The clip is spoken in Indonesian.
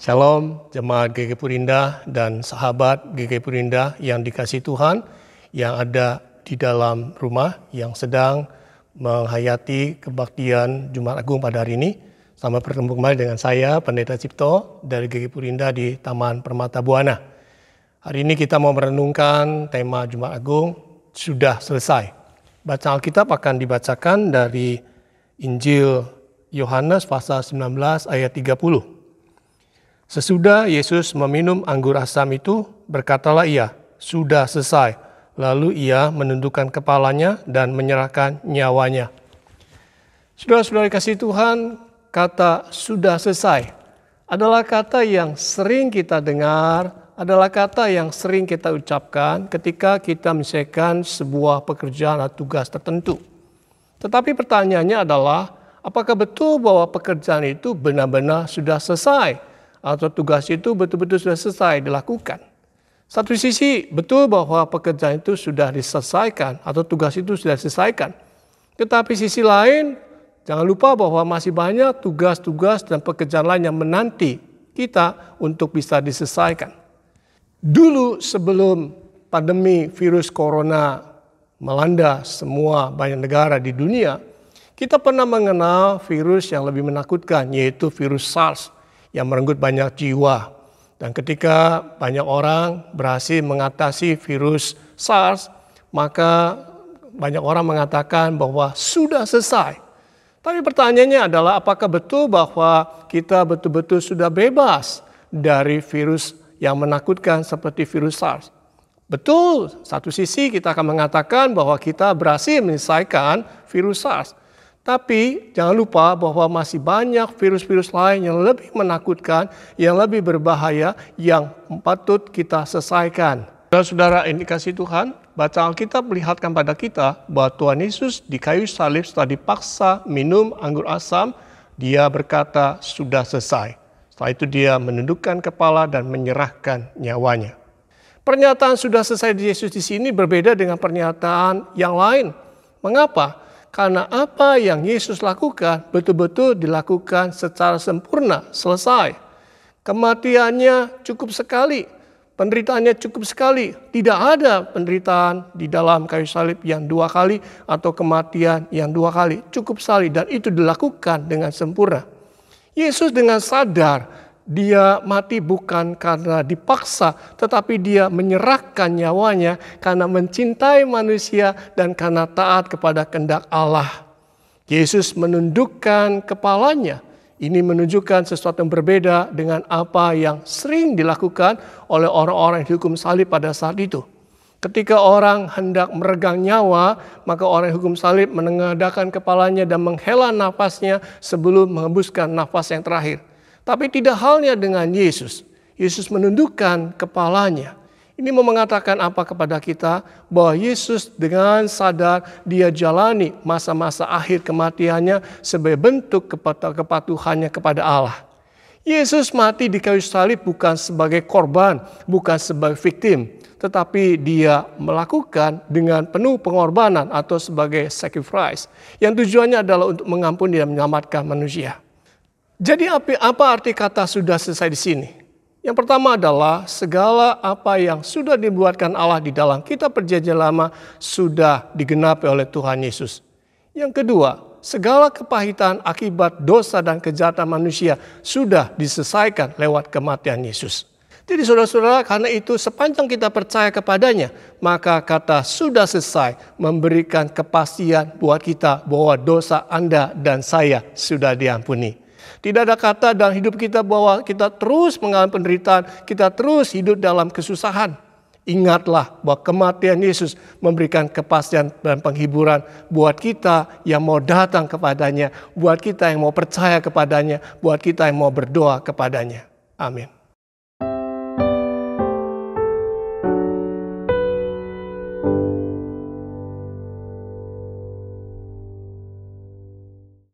Shalom jemaat GG Purinda dan sahabat GG Purinda yang dikasih Tuhan yang ada di dalam rumah yang sedang menghayati kebaktian Jumat Agung pada hari ini. Selamat bertemu kembali dengan saya Pendeta Cipto dari GG Purinda di Taman Permata Buana. Hari ini kita mau merenungkan tema Jumat Agung sudah selesai. Bacaan Alkitab akan dibacakan dari Injil Yohanes pasal 19 ayat 30. Sesudah Yesus meminum anggur asam itu, berkatalah ia, "Sudah selesai." Lalu ia menundukkan kepalanya dan menyerahkan nyawanya. sudah saudara kasih Tuhan, kata "sudah selesai" adalah kata yang sering kita dengar, adalah kata yang sering kita ucapkan ketika kita menyelesaikan sebuah pekerjaan atau tugas tertentu. Tetapi pertanyaannya adalah, apakah betul bahwa pekerjaan itu benar-benar sudah selesai? atau tugas itu betul-betul sudah selesai dilakukan. Satu sisi betul bahwa pekerjaan itu sudah diselesaikan atau tugas itu sudah diselesaikan. Tetapi sisi lain jangan lupa bahwa masih banyak tugas-tugas dan pekerjaan lain yang menanti kita untuk bisa diselesaikan. Dulu sebelum pandemi virus corona melanda semua banyak negara di dunia, kita pernah mengenal virus yang lebih menakutkan yaitu virus SARS yang merenggut banyak jiwa. Dan ketika banyak orang berhasil mengatasi virus SARS, maka banyak orang mengatakan bahwa sudah selesai. Tapi pertanyaannya adalah apakah betul bahwa kita betul-betul sudah bebas dari virus yang menakutkan seperti virus SARS? Betul, satu sisi kita akan mengatakan bahwa kita berhasil menyelesaikan virus SARS. Tapi jangan lupa bahwa masih banyak virus-virus lain yang lebih menakutkan, yang lebih berbahaya, yang patut kita selesaikan. Saudara-saudara, indikasi Tuhan, baca Alkitab melihatkan pada kita bahwa Tuhan Yesus di kayu salib setelah dipaksa minum anggur asam, dia berkata, sudah selesai. Setelah itu dia menundukkan kepala dan menyerahkan nyawanya. Pernyataan sudah selesai di Yesus di sini berbeda dengan pernyataan yang lain. Mengapa? Karena apa yang Yesus lakukan betul-betul dilakukan secara sempurna, selesai. Kematiannya cukup sekali, penderitaannya cukup sekali. Tidak ada penderitaan di dalam kayu salib yang dua kali atau kematian yang dua kali. Cukup sekali dan itu dilakukan dengan sempurna. Yesus dengan sadar dia mati bukan karena dipaksa, tetapi dia menyerahkan nyawanya karena mencintai manusia dan karena taat kepada kehendak Allah. Yesus menundukkan kepalanya. Ini menunjukkan sesuatu yang berbeda dengan apa yang sering dilakukan oleh orang-orang yang dihukum salib pada saat itu. Ketika orang hendak meregang nyawa, maka orang yang hukum salib menengadakan kepalanya dan menghela nafasnya sebelum mengembuskan nafas yang terakhir. Tapi tidak halnya dengan Yesus. Yesus menundukkan kepalanya. Ini mau mengatakan apa kepada kita? Bahwa Yesus dengan sadar dia jalani masa-masa akhir kematiannya sebagai bentuk kepatuhannya kepada Allah. Yesus mati di kayu salib bukan sebagai korban, bukan sebagai victim, tetapi dia melakukan dengan penuh pengorbanan atau sebagai sacrifice yang tujuannya adalah untuk mengampuni dan menyelamatkan manusia. Jadi apa arti kata sudah selesai di sini? Yang pertama adalah segala apa yang sudah dibuatkan Allah di dalam kita perjanjian lama sudah digenapi oleh Tuhan Yesus. Yang kedua, segala kepahitan akibat dosa dan kejahatan manusia sudah diselesaikan lewat kematian Yesus. Jadi saudara-saudara karena itu sepanjang kita percaya kepadanya maka kata sudah selesai memberikan kepastian buat kita bahwa dosa Anda dan saya sudah diampuni. Tidak ada kata dalam hidup kita bahwa kita terus mengalami penderitaan, kita terus hidup dalam kesusahan. Ingatlah bahwa kematian Yesus memberikan kepastian dan penghiburan buat kita yang mau datang kepadanya, buat kita yang mau percaya kepadanya, buat kita yang mau berdoa kepadanya. Amin.